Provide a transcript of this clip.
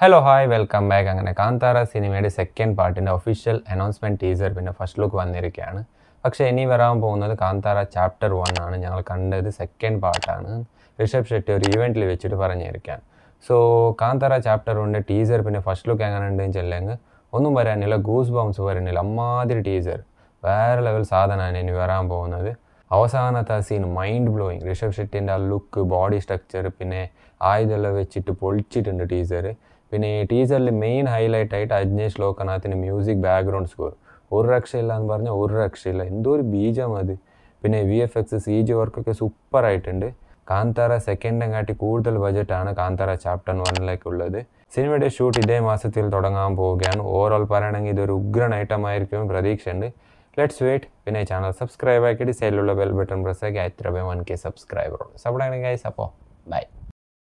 hello hi welcome back അങ്ങനെ കാന്താര സിനിമയുടെ second പാർട്ടിൻ്റെ ഒഫീഷ്യൽ അനൗൺസ്മെൻറ്റ് ടീസർ പിന്നെ ഫസ്റ്റ് ലുക്ക് വന്നിരിക്കുകയാണ് പക്ഷേ ഇനി വരാൻ പോകുന്നത് കാന്താര ചാപ്റ്റർ വൺ ആണ് ഞങ്ങൾ കണ്ടത് സെക്കൻഡ് പാർട്ടാണ് ഋഷഭ് ഷെട്ടി ഒരു ഇവൻറ്റിൽ വെച്ചിട്ട് പറഞ്ഞിരിക്കുകയാണ് സോ കാന്താര ചാപ്റ്റർ വണ്ണിൻ്റെ ടീസർ പിന്നെ ഫസ്റ്റ് ലുക്ക് എങ്ങനെ ഉണ്ടെന്ന് ചെല്ലെങ്കിൽ ഒന്നും വരാനില്ല ഗൂസ് ബൗൺസ് വരാനില്ല അമ്മാതിരി ടീസർ വേറെ ലെവൽ സാധനമാണ് ഇനി വരാൻ പോകുന്നത് അവസാനത്തെ ആ സീൻ മൈൻഡ് ബ്ലോയിങ് ഋഷഭ് ഷെട്ടിൻ്റെ ആ ലുക്ക് ബോഡി സ്ട്രക്ചർ പിന്നെ ആയുധമെല്ലാം വെച്ചിട്ട് പൊളിച്ചിട്ടുണ്ട് ടീസർ പിന്നെ ഈ ടീസറിൽ മെയിൻ ഹൈലൈറ്റ് ആയിട്ട് അജ്നേഷ് ലോക്കനാഥിൻ്റെ മ്യൂസിക് ബാക്ക്ഗ്രൗണ്ട് സ്കോർ ഒരു രക്ഷയില്ല എന്ന് പറഞ്ഞാൽ ഒരു രക്ഷയില്ല എന്തോ ഒരു ബീജം അത് പിന്നെ V F X C G വർക്കൊക്കെ സൂപ്പറായിട്ടുണ്ട് കാന്താര സെക്കൻഡും കാട്ടി കൂടുതൽ ബജറ്റാണ് കാന്താര ചാപ്റ്റർ വണ്ണിലേക്കുള്ളത് സിനിമയുടെ ഷൂട്ട് ഇതേ മാസത്തിൽ തുടങ്ങാൻ പോവുകയാണ് ഓവറോൾ പറയണമെങ്കിൽ ഇതൊരു ഉഗ്രൻ ഐറ്റം ആയിരിക്കും പ്രതീക്ഷയുണ്ട് ലെറ്റ്സ് വെയിറ്റ് പിന്നെ ചാനൽ സബ്സ്ക്രൈബ് ആക്കിയിട്ട് സൈഡിലുള്ള ബെൽ ബട്ടൺ പ്രസ് ആക്കി എത്ര വൺ കെ സബ്സ്ക്രൈബർ ഉണ്ട് സപ്പോർട്ട് ആണെങ്കിൽ അപ്പോൾ ബൈ